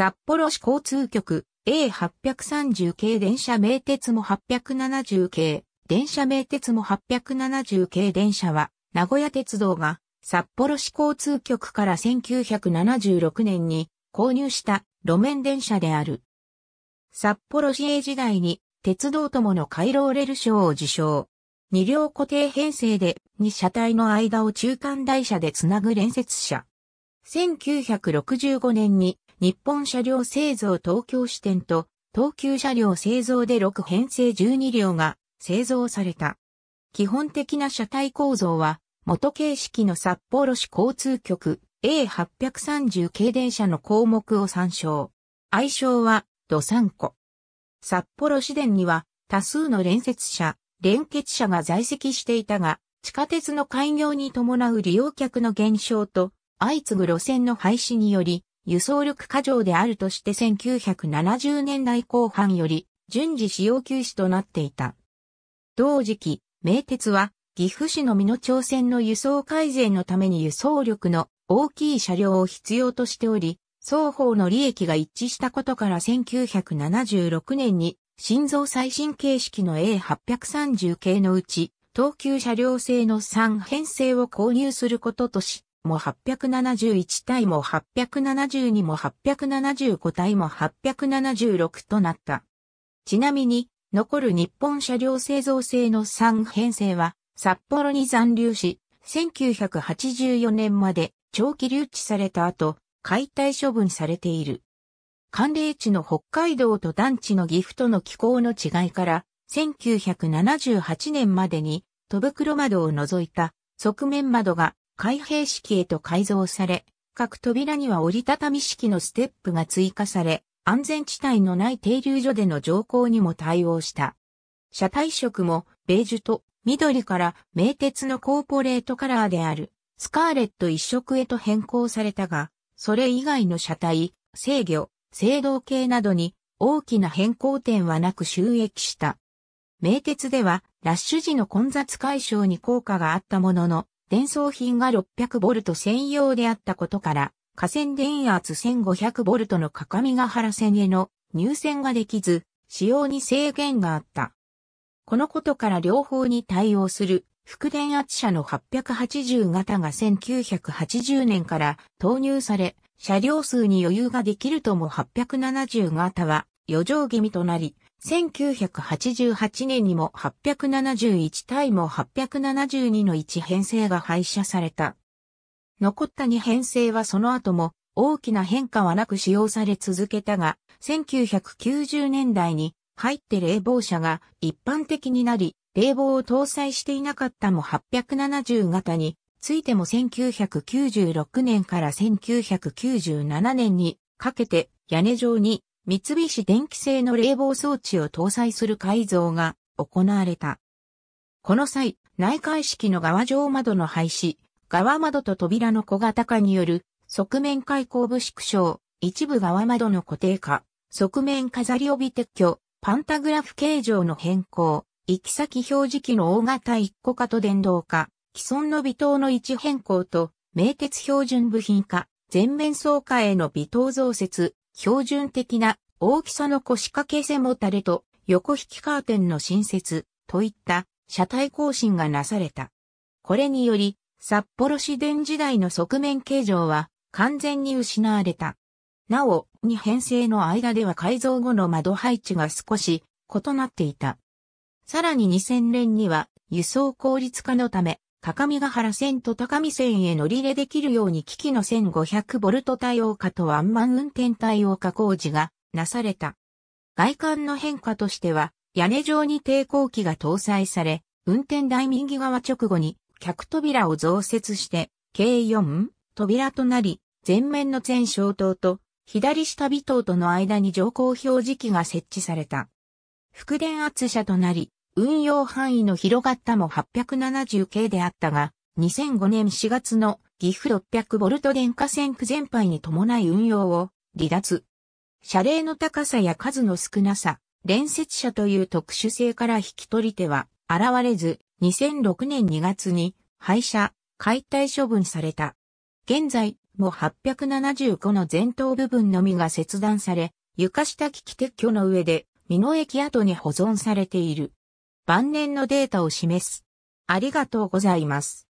札幌市交通局 A830 系電車名鉄も870系電車名鉄も870系電車は名古屋鉄道が札幌市交通局から1976年に購入した路面電車である。札幌市営時代に鉄道友の回廊レル賞を受賞。二両固定編成で二車体の間を中間台車でつなぐ連接車。1965年に日本車両製造東京支店と東急車両製造で6編成12両が製造された。基本的な車体構造は元形式の札幌市交通局 A830 系電車の項目を参照。愛称はドサンコ。札幌市電には多数の連接車、連結車が在籍していたが、地下鉄の開業に伴う利用客の減少と相次ぐ路線の廃止により、輸送力過剰であるとして1970年代後半より順次使用休止となっていた。同時期、名鉄は岐阜市の美濃町線の輸送改善のために輸送力の大きい車両を必要としており、双方の利益が一致したことから1976年に心臓最新形式の A830 系のうち、東急車両製の3編成を購入することとし、も871体も872も875体も876となった。ちなみに、残る日本車両製造製の3編成は、札幌に残留し、1984年まで長期留置された後、解体処分されている。寒冷地の北海道と団地の岐阜との気候の違いから、1978年までに、戸袋窓を除いた側面窓が開閉式へと改造され、各扉には折りたたみ式のステップが追加され、安全地帯のない停留所での乗降にも対応した。車体色もベージュと緑から名鉄のコーポレートカラーであるスカーレット一色へと変更されたが、それ以外の車体、制御、制動系などに大きな変更点はなく収益した。名鉄ではラッシュ時の混雑解消に効果があったものの、伝送品が6 0 0ト専用であったことから、河川電圧1 5 0 0トの各務原線への入線ができず、使用に制限があった。このことから両方に対応する副電圧車の880型が1980年から投入され、車両数に余裕ができるとも870型は余剰気味となり、1988年にも871対も872の1編成が廃車された。残った2編成はその後も大きな変化はなく使用され続けたが、1990年代に入って冷房車が一般的になり、冷房を搭載していなかったも870型についても1996年から1997年にかけて屋根上に三菱電機製の冷房装置を搭載する改造が行われた。この際、内開式の側上窓の廃止、側窓と扉の小型化による側面開口部縮小、一部側窓の固定化、側面飾り帯撤去、パンタグラフ形状の変更、行き先表示器の大型一個化と電動化、既存の微糖の位置変更と、名鉄標準部品化、全面相化への微糖増設、標準的な大きさの腰掛け背もたれと横引きカーテンの新設といった車体更新がなされた。これにより、札幌市電時代の側面形状は完全に失われた。なお、2編成の間では改造後の窓配置が少し異なっていた。さらに2000年には輸送効率化のため、高見ヶ原線と高見線へ乗り入れできるように機器の1 5 0 0ト対応化とワンマン運転対応化工事がなされた。外観の変化としては、屋根上に抵抗器が搭載され、運転台右側直後に客扉を増設して、計4扉となり、前面の全小灯と左下尾灯との間に乗降表示器が設置された。副電圧車となり、運用範囲の広がったも 870K であったが、2005年4月の岐阜 600V 電化線区全廃に伴い運用を離脱。謝礼の高さや数の少なさ、連接者という特殊性から引き取り手は現れず、2006年2月に廃車、解体処分された。現在、も875の前頭部分のみが切断され、床下機器撤去の上で、美濃駅跡に保存されている。晩年のデータを示す。ありがとうございます。